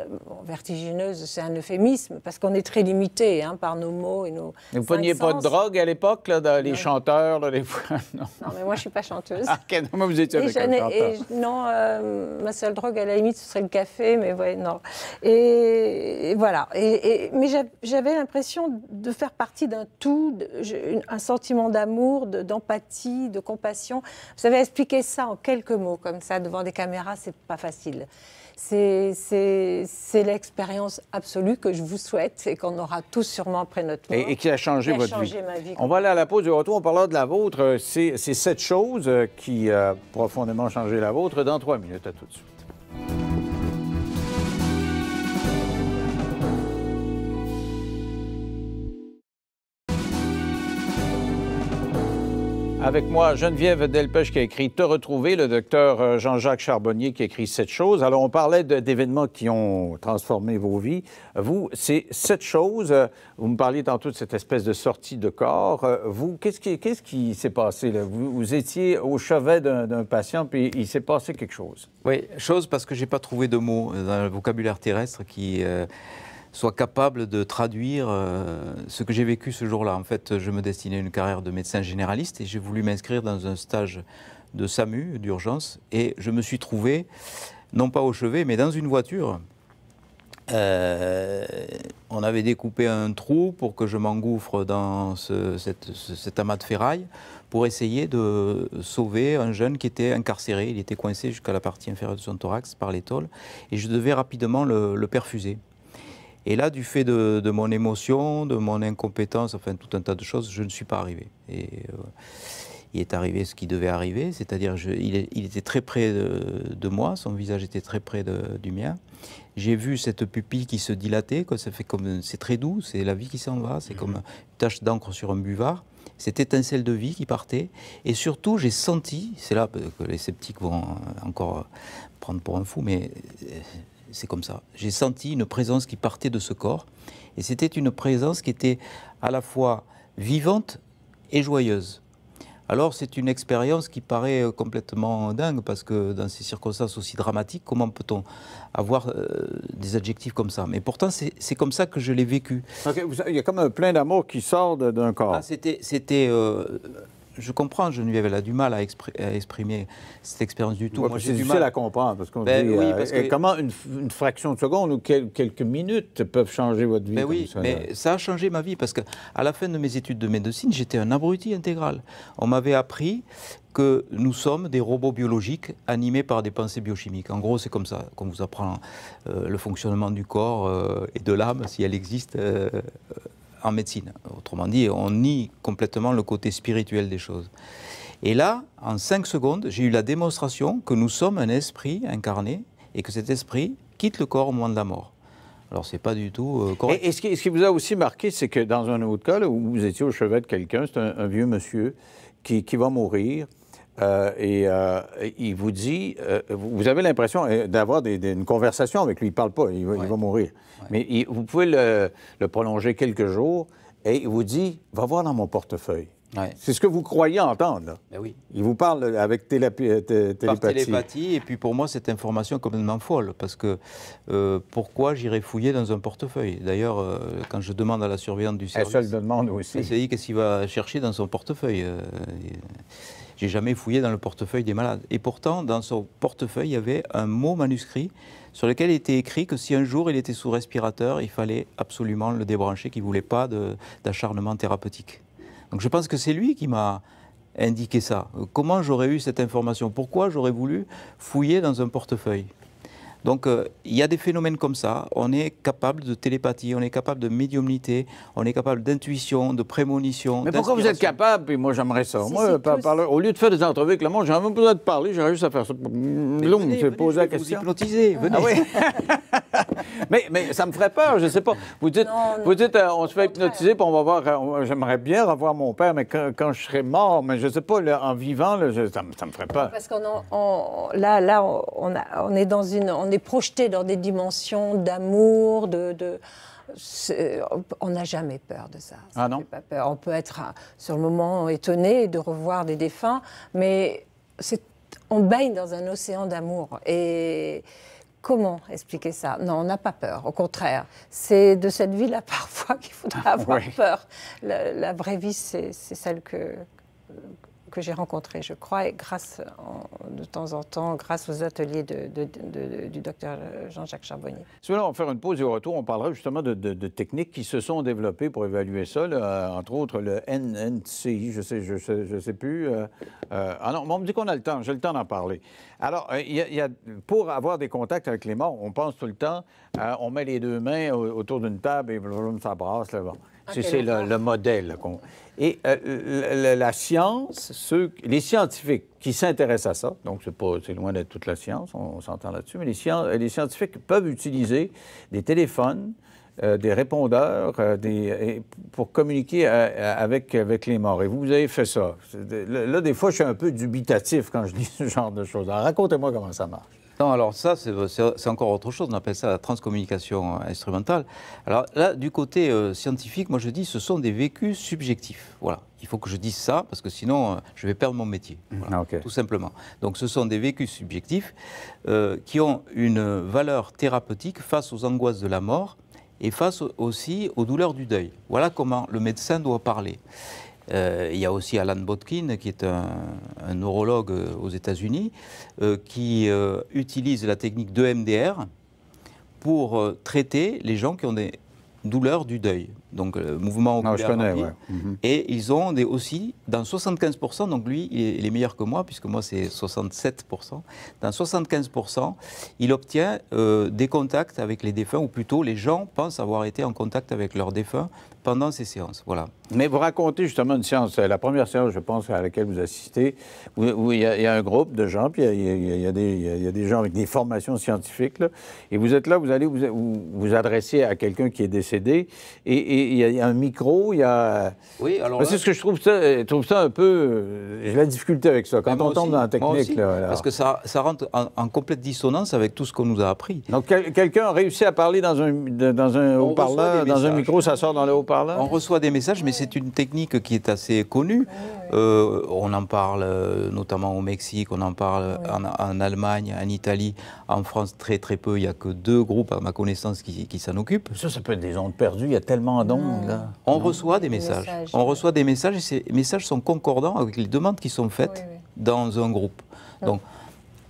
vertigineuse, c'est un euphémisme, parce qu'on est très limité hein, par nos mots et nos. vous ne preniez pas de drogue à l'époque, les chanteurs, les non. mais moi, je ne suis pas chanteuse. Ah, non, vous étiez avec un chanteur. non, euh, ma seule drogue, à la limite, ce serait le café, mais ouais, non. Et, voilà. et mais j'avais j'avais l'impression de faire partie d'un tout, un sentiment d'amour, d'empathie, de compassion. Vous savez, expliquer ça en quelques mots comme ça devant des caméras, c'est pas facile. C'est l'expérience absolue que je vous souhaite et qu'on aura tous sûrement après notre mort. Et, qui a changé votre vie. Ma vie on va aller à la pause du retour. On parlera de la vôtre. C'est cette chose euh, qui a profondément changé la vôtre dans trois minutes. À tout de suite. Avec moi, Geneviève Delpech qui a écrit Te retrouver, le docteur euh, Jean-Jacques Charbonnier qui a écrit Cette chose ». Alors, on parlait d'événements qui ont transformé vos vies. Vous, c'est Cette chose », Vous me parliez tantôt de cette espèce de sortie de corps. Euh, vous, qu'est-ce qui s'est passé? Là? Vous, étiez au chevet d'un patient, puis il s'est passé quelque chose. Oui, chose parce que je n'ai pas trouvé de mots dans le vocabulaire terrestre qui. Euh, soit capable de traduire euh, ce que j'ai vécu ce jour-là. En fait, je me destinais à une carrière de médecin généraliste et j'ai voulu m'inscrire dans un stage de SAMU, d'urgence, et je me suis trouvé, non pas au chevet, mais dans une voiture. Euh, on avait découpé un trou pour que je m'engouffre dans cet amas de ferraille pour essayer de sauver un jeune qui était incarcéré. Il était coincé jusqu'à la partie inférieure de son thorax par l'étole et je devais rapidement le perfuser. Et là, du fait de, mon émotion, de mon incompétence, enfin tout un tas de choses, je ne suis pas arrivé. Et euh, il est arrivé ce qui devait arriver, c'est-à-dire il, il, était très près de, moi, son visage était très près du mien. J'ai vu cette pupille qui se dilatait, quoi, ça fait comme c'est très doux, c'est la vie qui s'en va, c'est comme mmh. une tache d'encre sur un buvard cette étincelle de vie qui partait. Et surtout, j'ai senti, c'est là que les sceptiques vont encore prendre pour un fou, mais euh, c'est comme ça. J'ai senti une présence qui partait de ce corps. Et c'était une présence qui était à la fois vivante et joyeuse. Alors c'est une expérience qui paraît euh, complètement dingue parce que dans ces circonstances aussi dramatiques, comment peut-on avoir euh, des adjectifs comme ça Mais pourtant c'est comme ça que je l'ai vécu. il y a comme un plein d'amour qui sort d'un corps. Ah, c'était euh, je comprends, Geneviève, elle a du mal à, exprimer cette expérience du tout. Moi, c'est du mal. à comprendre. Parce qu'on ben dit, oui, euh, parce que... comment une, fraction de seconde ou quelques minutes peuvent changer votre vie ben oui, mais ça a changé ma vie parce qu'à la fin de mes études de médecine, j'étais un abruti intégral. On m'avait appris que nous sommes des robots biologiques animés par des pensées biochimiques. En gros, c'est comme ça qu'on vous apprend euh, le fonctionnement du corps euh, et de l'âme, si elle existe en médecine. Autrement dit, on nie complètement le côté spirituel des choses. Et là, en cinq secondes, j'ai eu la démonstration que nous sommes un esprit incarné et que cet esprit quitte le corps au moment de la mort. Alors, c'est pas du tout euh, correct. Et, ce, qui, vous a aussi marqué, c'est que dans un autre cas, où vous étiez au chevet de quelqu'un, c'est un, un, vieux monsieur qui, qui va mourir, euh, euh, et il vous dit, euh, vous avez l'impression d'avoir une conversation avec lui, il ne parle pas, il va, mourir. Mais vous pouvez le, prolonger quelques jours et il vous dit, va voir dans mon portefeuille. C'est ce que vous croyez entendre. Ben oui. Il vous parle avec télépathie. télépathie, et puis pour moi, cette information est complètement folle, parce que pourquoi j'irais fouiller dans un portefeuille D'ailleurs, quand je demande à la surveillante du service... Elle se demande aussi. Elle qu'est-ce qu'il va chercher dans son portefeuille j'ai jamais fouillé dans le portefeuille des malades. Et pourtant, dans son portefeuille, il y avait un mot manuscrit sur lequel était écrit que si un jour il était sous respirateur, il fallait absolument le débrancher, qu'il ne voulait pas d'acharnement thérapeutique. Donc je pense que c'est lui qui m'a indiqué ça. Comment j'aurais eu cette information Pourquoi j'aurais voulu fouiller dans un portefeuille donc euh, il y a des phénomènes comme ça. On est capable de télépathie, on est capable de médiumnité, on est capable d'intuition, de prémonition. Mais pourquoi vous êtes capable Et moi j'aimerais ça. moi, au lieu de faire des entrevues avec le monde, j'ai même besoin de parler, j'aimerais juste à faire ça. Long, je vais poser Vous hypnotiser, Ah oui. mais, mais ça me ferait peur, je ne sais pas. Vous dites, vous euh, on se fait hypnotiser, pour on va voir. Euh, j'aimerais bien revoir mon père, mais quand, je serai mort, mais je ne sais pas, en vivant, ça, me ferait peur. Parce qu'on là, là on, on, est dans une, on est projeté dans des dimensions d'amour, de, on n'a jamais peur de ça. Ah non? Pas peur. On peut être euh, sur le moment étonné de revoir des défunts, mais on baigne dans un océan d'amour. Et Comment expliquer ça Non, on n'a pas peur. Au contraire, c'est de cette vie-là parfois qu'il faudra avoir peur. La, la, vraie vie, c'est celle que, que j'ai rencontré, je crois, et grâce de temps en temps, grâce aux ateliers de, du docteur Jean-Jacques Charbonnier. Si on va faire une pause et au retour, on parlera justement de, techniques qui se sont développées pour évaluer ça, entre autres le NNCI, je sais, je sais, je sais plus. Euh, euh, ah non, on me dit qu'on a le temps, j'ai le temps d'en parler. Alors, euh, pour avoir des contacts avec les morts, on pense tout le temps, on met les deux mains autour d'une table et ça brasse. Là, bon. Ah, c'est le, modèle. Et euh, la, science, les scientifiques qui s'intéressent à ça, donc c'est loin d'être toute la science, on, s'entend là-dessus, mais les, les, scientifiques peuvent utiliser des téléphones, euh, des répondeurs euh, des, pour communiquer avec, avec les morts. Et vous, vous avez fait ça. Là, des fois, je suis un peu dubitatif quand je dis ce genre de choses. Alors, racontez-moi comment ça marche. Non, alors ça, euh, c'est encore autre chose. On appelle ça la transcommunication euh, instrumentale. Alors là, du côté euh, scientifique, moi je dis, ce sont des vécus subjectifs. Voilà. Il faut que je dise ça parce que sinon, je vais perdre mon métier. Mmh. Ah, Tout simplement. Donc, ce sont des vécus subjectifs qui ont une valeur thérapeutique face aux angoisses de la mort et face aussi aux douleurs du deuil. Voilà comment le médecin doit parler. Euh, il y a aussi Alan Botkin, qui est un, neurologue euh, aux États-Unis, euh, qui utilise la technique de MDR pour traiter les gens qui ont des douleurs du deuil donc le euh, mouvement ah, oculaire. Ah, Et ils ont des, aussi, dans 75%, donc lui, il est, meilleur que moi, puisque moi c'est 67%, dans 75%, il obtient euh, des contacts avec les défunts, ou plutôt les gens pensent avoir été en contact avec leurs défunts pendant ces séances. Voilà. Mais vous racontez justement une séance, euh, la première séance, je pense, à laquelle vous assistez, où il y, a un groupe de gens, puis il y, y, a des gens avec des formations scientifiques, et vous êtes là, vous allez vous, vous adresser à quelqu'un qui est décédé, et il y a un micro, il y a. Oui, alors. C'est ce que je trouve ça, trouve ça un peu. J'ai la difficulté avec ça, quand on tombe dans la technique. Parce que ça, ça rentre en, complète dissonance avec tout ce qu'on nous a appris. Donc, quelqu'un a réussi à parler dans un, dans un haut-parleur, dans un micro, ça sort dans le haut-parleur On reçoit des messages, mais c'est une technique qui est assez connue. Euh, on en parle euh, notamment au Mexique, on en parle en, Allemagne, en Italie, en France, très très peu. Il n'y a que deux groupes, à ma connaissance, qui, qui s'en occupent. Ça, ça peut être des ondes perdues. Il y a tellement on reçoit des messages. On reçoit des messages et ces messages sont concordants avec les demandes qui sont faites dans un groupe. Donc,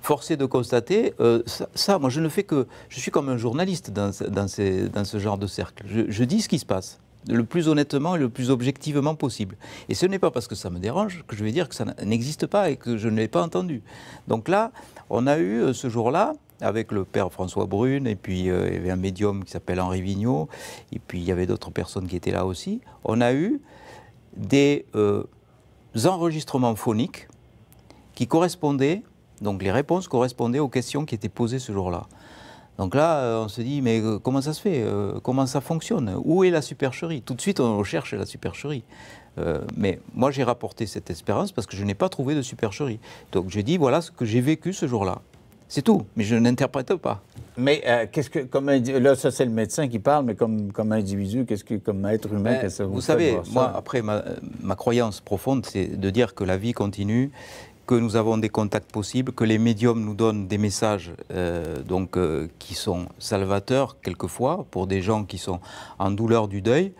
forcé de constater, euh, ça, moi je ne fais que. Je suis comme un journaliste dans, ce genre de cercle. je, dis ce qui se passe, le plus honnêtement et le plus objectivement possible. Et ce n'est pas parce que ça me dérange que je vais dire que ça n'existe pas et que je ne l'ai pas entendu. Donc là, on a eu euh, ce jour-là avec le père François Brune, et puis euh, il y avait un médium qui s'appelle Henri Vigneault, et puis il y avait d'autres personnes qui étaient là aussi, on a eu des euh, enregistrements phoniques qui correspondaient, donc les réponses correspondaient aux questions qui étaient posées ce jour-là. Donc là, euh, on se dit, mais comment ça se fait Comment ça fonctionne Où est la supercherie Tout de suite, on recherche la supercherie. mais moi, j'ai rapporté cette expérience parce que je n'ai pas trouvé de supercherie. Donc je dis, voilà ce que j'ai vécu ce jour-là. C'est tout, mais je n'interprète pas. Mais euh, qu'est-ce que, comme là, ça c'est le médecin qui parle, mais comme, comme individu, qu'est-ce que, comme être humain, ben, qu'est-ce que vous, vous savez, moi après ma, croyance profonde, c'est de dire que la vie continue, que nous avons des contacts possibles, que les médiums nous donnent des messages euh, donc euh, qui sont salvateurs quelquefois pour des gens qui sont en douleur du deuil.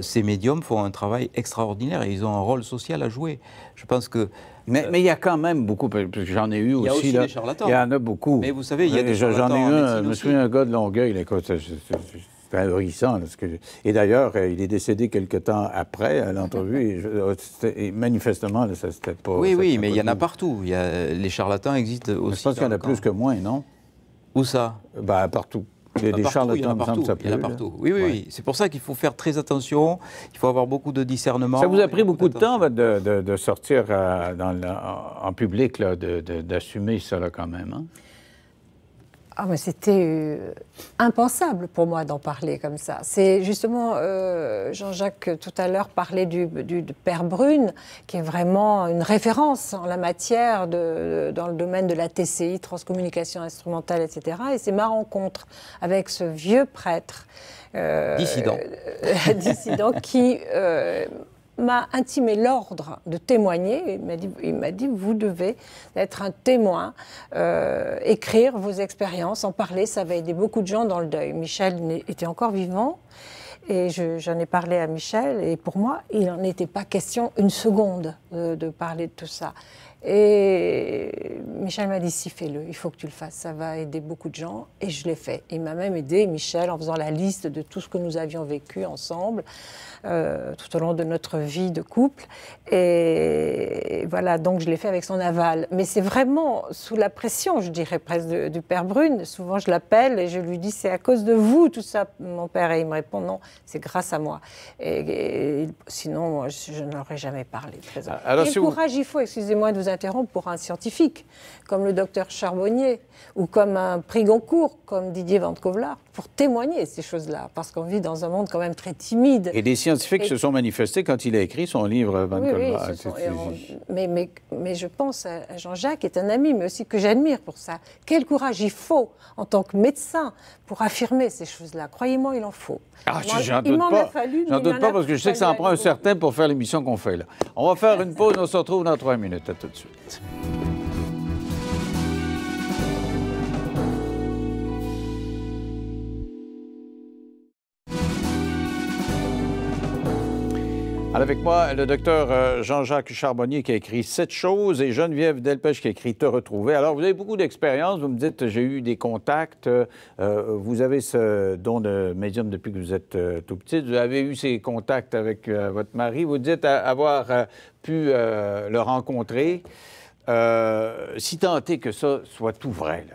ces médiums font un travail extraordinaire et ils ont un rôle social à jouer. Je pense que euh, mais, il y a quand même beaucoup, parce que j'en ai eu aussi. Il y a aussi là, des charlatans. Il y en a beaucoup. Mais vous savez, il y a euh, des charlatans. J'en ai eu un, je me souviens, d'un gars de Longueuil, quoi, quand, Que... Et d'ailleurs, euh, il est décédé quelque temps après l'entrevue. Et, manifestement, ça ça c'était pas. Oui, oui, mais il y en a partout. Il y a, les charlatans existent aussi. je pense qu'il y en a plus que moins, non Où ça ben, Partout. Il y a des partout. Il y en a partout. Oui, oui, C'est pour ça qu'il faut faire très attention. Il faut avoir beaucoup de discernement. Ça vous a pris beaucoup, de temps de, sortir euh, en public, d'assumer ça quand même. Hein? Ah, mais c'était euh, impensable pour moi d'en parler comme ça. C'est justement, euh, Jean-Jacques tout à l'heure parlait du, père Brune, qui est vraiment une référence en la matière de, dans le domaine de la TCI, transcommunication instrumentale, etc. Et c'est ma rencontre avec ce vieux prêtre. Euh, dissident. dissident qui m'a intimé l'ordre de témoigner. Il m'a dit, vous devez être un témoin, euh, écrire vos expériences, en parler. Ça va aider beaucoup de gens dans le deuil. Michel était encore vivant. Et j'en ai parlé à Michel, et pour moi, il n'en était pas question une seconde euh, de parler de tout ça. Et Michel m'a dit, si fais-le, il faut que tu le fasses, ça va aider beaucoup de gens. Et je l'ai fait. Il m'a même aidé, Michel, en faisant la liste de tout ce que nous avions vécu ensemble euh, tout au long de notre vie de couple. Et voilà, donc je l'ai fait avec son aval. Mais c'est vraiment sous la pression, je dirais presque, du, père Brune. Souvent, je l'appelle et je lui dis, c'est à cause de vous tout ça, mon père. Et il me répond, non, c'est grâce à moi. Et, sinon, je, n'aurais jamais parlé. très Alors, courage, il faut, excusez-moi de vous interrompre pour un scientifique, comme le docteur Charbonnier, ou comme un prix comme Didier Vandkovlar, pour témoigner ces choses-là, parce qu'on vit dans un monde quand même très timide. Et des scientifiques se sont manifestés quand il a écrit son livre, Van Oui, mais, mais, mais, je pense à Jean-Jacques, qui est un ami, mais aussi que j'admire pour ça. Quel courage il faut, en tant que médecin, pour affirmer ces choses-là. Croyez-moi, il en faut. Ah, j'en doute pas. J'en doute pas, parce que je sais que ça en prend un certain pour faire l'émission qu'on fait là. On va faire une pause, on se retrouve dans trois minutes. À tout Sweet. Avec moi, le docteur euh, Jean-Jacques Charbonnier qui a écrit Sept choses et Geneviève Delpech qui a écrit Te retrouver. Alors, vous avez beaucoup d'expérience. Vous me dites, j'ai eu des contacts. Euh, vous avez ce don de médium depuis que vous êtes euh, tout petit. Vous avez eu ces contacts avec votre mari. Vous dites avoir pu le rencontrer. si est que ça soit tout vrai,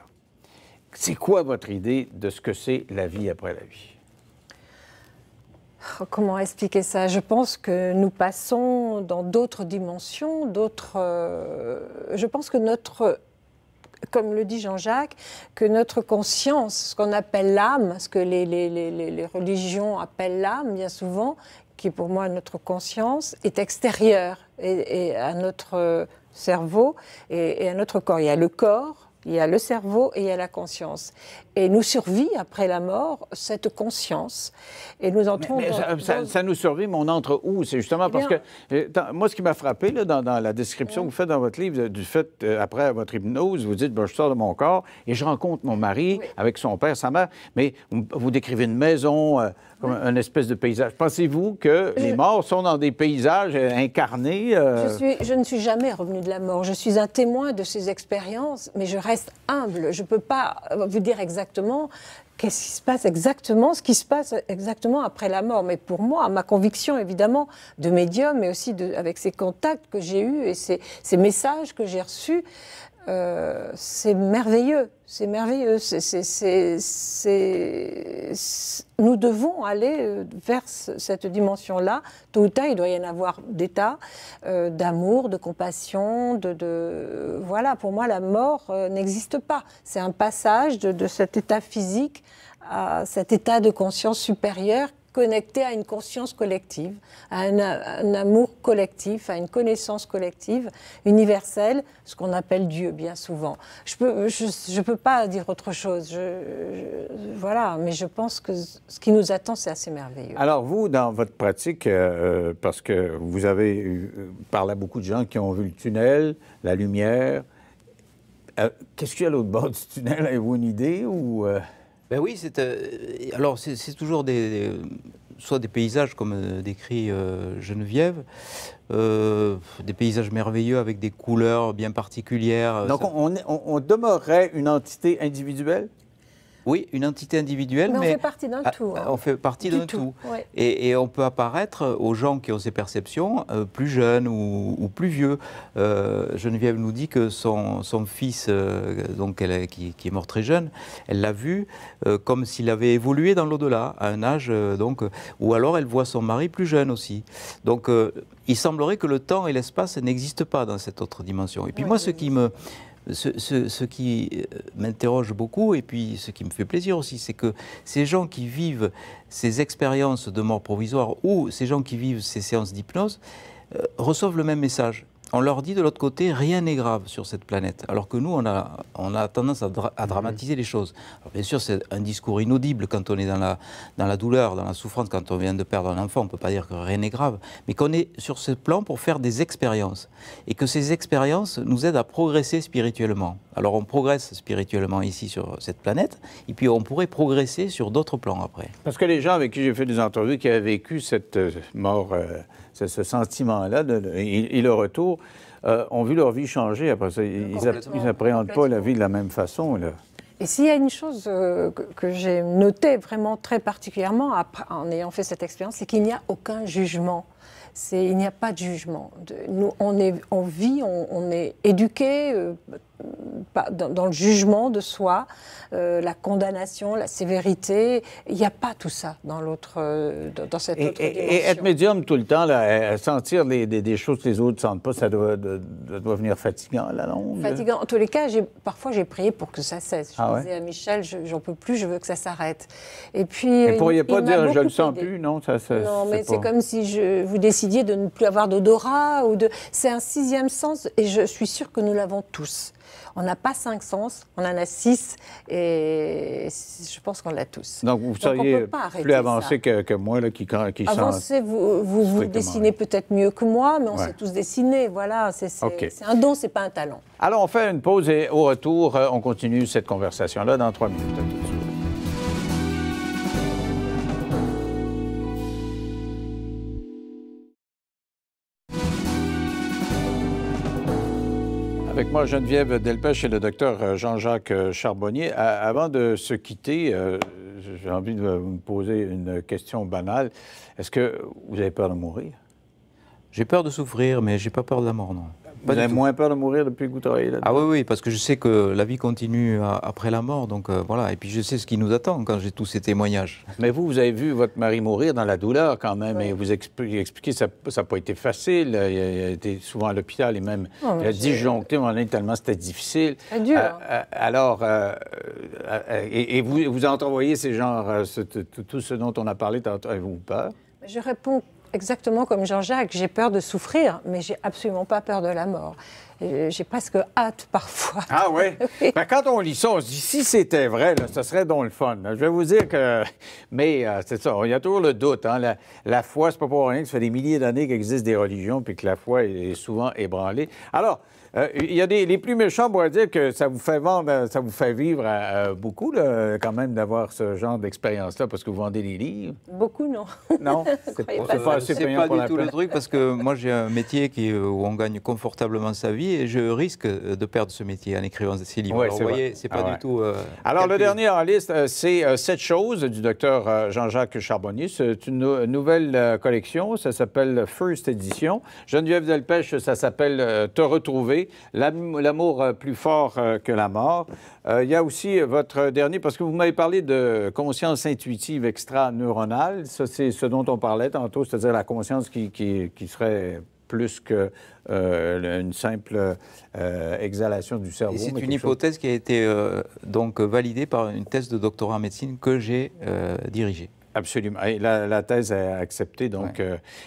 C'est quoi votre idée de ce que c'est la vie après la vie? Oh, comment expliquer ça Je pense que nous passons dans d'autres dimensions, d'autres. Euh, je pense que notre comme le dit Jean-Jacques, que notre conscience, ce qu'on appelle l'âme, ce que les, religions appellent l'âme bien souvent, qui pour moi notre conscience, est extérieure et, à notre euh, cerveau et, et à notre corps. Il y a le corps il y a le cerveau et il y a la conscience. Et nous survit après la mort cette conscience. Et nous entrons. dans, ça, ça, nous survit, mais on entre où C'est justement eh parce que euh, moi, ce qui m'a frappé là, dans, la description que vous faites dans votre livre euh, du fait euh, après votre hypnose, vous dites ben, je sors de mon corps et je rencontre mon mari avec son père, sa mère. Mais vous, décrivez une maison comme un espèce de paysage. Pensez-vous que euh, les morts sont dans des paysages euh, incarnés? Euh? Je, ne suis jamais revenue de la mort. Je suis un témoin de ces expériences, mais je reste humble. Je ne peux pas vous dire exactement qu'est-ce qui se passe exactement, ce qui se passe exactement après la mort. Mais pour moi, ma conviction, évidemment, de médium, mais aussi de, avec ces contacts que j'ai eus et ces, ces messages que j'ai reçus, euh, c'est merveilleux, c'est merveilleux. C'est, c'est, c'est, nous devons aller euh, vers cette dimension-là. tout ou tard, il doit y en avoir d'état, euh, d'amour, de compassion, de, de, voilà. Pour moi, la mort n'existe pas. C'est un passage de, de, cet état physique à cet état de conscience supérieure connecté à une conscience collective, à un, amour collectif, à une connaissance collective, universelle, ce qu'on appelle Dieu bien souvent. Je ne peux, je, peux pas dire autre chose. Je, voilà, mais je pense que ce qui nous attend, c'est assez merveilleux. Alors vous, dans votre pratique, euh, euh, parce que vous avez euh, parlé à beaucoup de gens qui ont vu le tunnel, la lumière, qu'est-ce qu'il y a à l'autre bord du tunnel? Avez-vous une idée ou... Ben oui, c'est euh, alors c'est toujours des, soit des paysages comme euh, décrit euh, Geneviève, des paysages merveilleux avec des couleurs bien particulières. Donc on, on, on demeurerait une entité individuelle oui, une entité individuelle. Mais, on fait partie d'un ah, tout. Hein. On fait partie d'un tout. Et, on peut apparaître euh, aux gens qui ont ces perceptions euh, plus jeunes ou, plus vieux. Euh, Geneviève nous dit que son, fils, donc qui, est mort très jeune, elle l'a vu comme s'il avait évolué dans l'au-delà, à un âge donc. Ou alors elle voit son mari plus jeune aussi. Donc il semblerait que le temps et l'espace n'existent pas dans cette autre dimension. Et puis moi, ce qui me ce, qui euh, m'interroge beaucoup, et puis ce qui me fait plaisir aussi, c'est que ces gens qui vivent ces expériences de mort provisoire ou ces gens qui vivent ces séances d'hypnose euh, reçoivent le même message on leur dit de l'autre côté, rien n'est grave sur cette planète, alors que nous, on a, on a tendance à, mm-hmm. dramatiser les choses. bien sûr, c'est un discours inaudible quand on est dans la, dans la douleur, dans la souffrance, quand on vient de perdre un enfant, on ne peut pas dire que rien n'est grave, mais qu'on est sur ce plan pour faire des expériences, et que ces expériences nous aident à progresser spirituellement. Alors on progresse spirituellement ici sur cette planète, et puis on pourrait progresser sur d'autres plans après. Parce que les gens avec qui j'ai fait des entrevues qui avaient vécu cette euh, mort... Euh, c'est ce sentiment-là et, le retour euh, ont vu leur vie changer. Après ça, ils n'appréhendent pas la vie de la même façon. Et s'il y a une chose euh, que, j'ai notée vraiment très particulièrement en ayant fait cette expérience, c'est qu'il n'y a aucun jugement. Il n'y a pas de jugement. nous, on, est, vit, on, est éduqué euh, euh, dans, le jugement de soi, euh, la condamnation, la sévérité. Il n'y a pas tout ça dans l'autre, euh, dans cette autre dimension. Et être médium tout le temps, sentir des, choses que les autres ne sentent pas, ça doit, venir fatigant à la longue. Fatigant. En tous les cas, parfois j'ai prié pour que ça cesse. Je ah disais à Michel, j'en peux plus, je veux que ça s'arrête. Et puis. Vous ne pourriez pas dire, je ne le sens plus, non ça, ça Non, mais c'est comme si je, vous décidiez de ne plus avoir d'odorat ou de. C'est un sixième sens, et je suis sûre que nous l'avons tous. On n'a pas cinq sens, on en a six, et je pense qu'on l'a tous. Donc, vous seriez plus avancé que, moi, là, qui, qui Avancez, vous, vous, vous dessinez peut-être mieux que moi, mais on s'est sait tous dessiner, voilà. C'est c'est un don, c'est pas un talent. Alors, on fait une pause et au retour, euh, on continue cette conversation-là dans trois minutes. moi, Geneviève Delpech et le docteur euh, Jean-Jacques euh, Charbonnier. avant de se quitter, euh, j'ai envie de vous poser une question banale. Est-ce que vous avez peur de mourir? J'ai peur de souffrir, mais j'ai pas peur de la mort, non. Vous avez moins peur de mourir depuis que vous travaillez là -dedans. Ah oui, oui, parce que je sais que la vie continue après la mort, donc euh, voilà. Et puis je sais ce qui nous attend quand j'ai tous ces témoignages. Mais vous, vous avez vu votre mari mourir dans la douleur quand même, et vous expliquez, expliquez ça n'a pas été facile. Euh, il a été souvent à l'hôpital et même oh, il a disjoncté, on est tellement c'était difficile. C'est dur. Euh, hein. alors, et, vous vous, vous envoyé ces genres, tout, ce dont on a parlé, avez-vous peur? Je réponds exactement comme Jean-Jacques, j'ai peur de souffrir, mais j'ai absolument pas peur de la mort. J'ai presque hâte parfois. Ah ouais. oui? Ben, quand on lit ça, on se dit, si c'était vrai, ce serait donc le fun. Je vais vous dire que... Mais euh, c'est ça, il y a toujours le doute. Hein. La, la, foi, c'est pas pour rien que ça fait des milliers d'années qu'existent des religions puis que la foi est souvent ébranlée. Alors, euh, il y a des les plus méchants pour dire que ça vous fait vendre, euh, ça vous fait vivre euh, beaucoup, quand même, d'avoir ce genre d'expérience-là, parce que vous vendez des livres. Beaucoup, non. Non, c'est pas, du tout le truc, parce que moi, j'ai un métier qui, où on gagne confortablement sa vie, et je risque de perdre ce métier en écrivant ces livres. Alors, vous voyez, c'est pas ah du tout... Alors, le dernier en liste, c'est « Sept choses » du docteur Jean-Jacques Charbonnier. C'est une nouvelle collection, ça s'appelle « First Edition ». Geneviève Delpech, ça s'appelle Te retrouver » l'amour euh, plus fort euh, que la mort. Euh, il y a aussi votre dernier, parce que vous m'avez parlé de conscience intuitive extra-neuronale. Ça, c'est ce dont on parlait tantôt, c'est-à-dire la conscience qui, serait plus qu'une simple exhalation du cerveau. C'est une hypothèse qui a été donc validée par une thèse de doctorat en médecine que j'ai dirigée. Absolument. Et la, thèse est acceptée. Donc,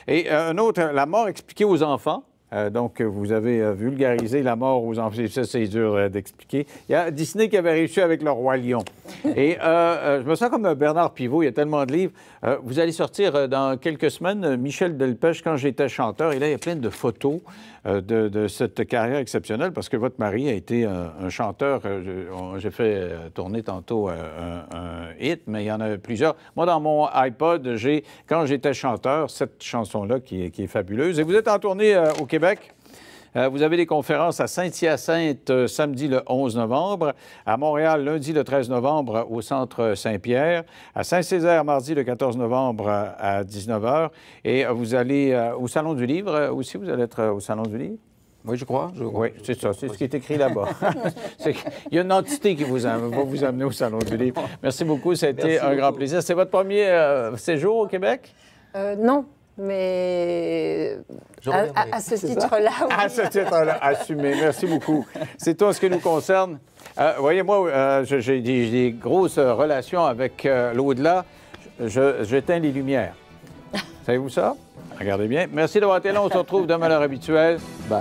et un autre, la mort expliquée aux enfants. Euh, donc, vous avez euh, vulgarisé la mort aux enfants. Ça, c'est dur euh, d'expliquer. Il y a Disney qui avait réussi avec le Roi Lion. Et je me sens comme Bernard Pivot, il y a tellement de livres. vous allez sortir dans quelques semaines Michel Delpech, quand j'étais chanteur. Et là, il y a plein de photos euh, de, cette carrière exceptionnelle parce que votre mari a été un, chanteur. Euh, j'ai fait euh, tourner tantôt un, hit, mais il y en a plusieurs. Moi, dans mon iPod, j'ai quand j'étais chanteur cette chanson-là qui, qui, est fabuleuse. Et vous êtes en tournée au Québec? Euh, vous avez des conférences à Saint-Hyacinthe euh, samedi le 11 novembre, à Montréal lundi le 13 novembre au Centre Saint-Pierre, à Saint-Césaire mardi le 14 novembre euh, à 19h, et vous allez au Salon du Livre aussi, vous allez être au Salon du Livre? Oui, je crois. Oui, c'est ça. C'est ce qui est écrit là-bas. Il y a une entité qui vous va vous amener au Salon du Livre. Merci beaucoup. Ça a été un grand plaisir. C'est votre premier séjour au Québec? non. Mais à, ce titre-là. Oui. À ce titre-là, assumé. Merci beaucoup. C'est tout en ce qui nous concerne. Euh, voyez-moi, euh, j'ai des, grosses relations avec euh, l'au-delà. J'éteins les lumières. Savez-vous ça? Regardez bien. Merci d'avoir été là. On se retrouve demain à l'heure habituelle. Bye.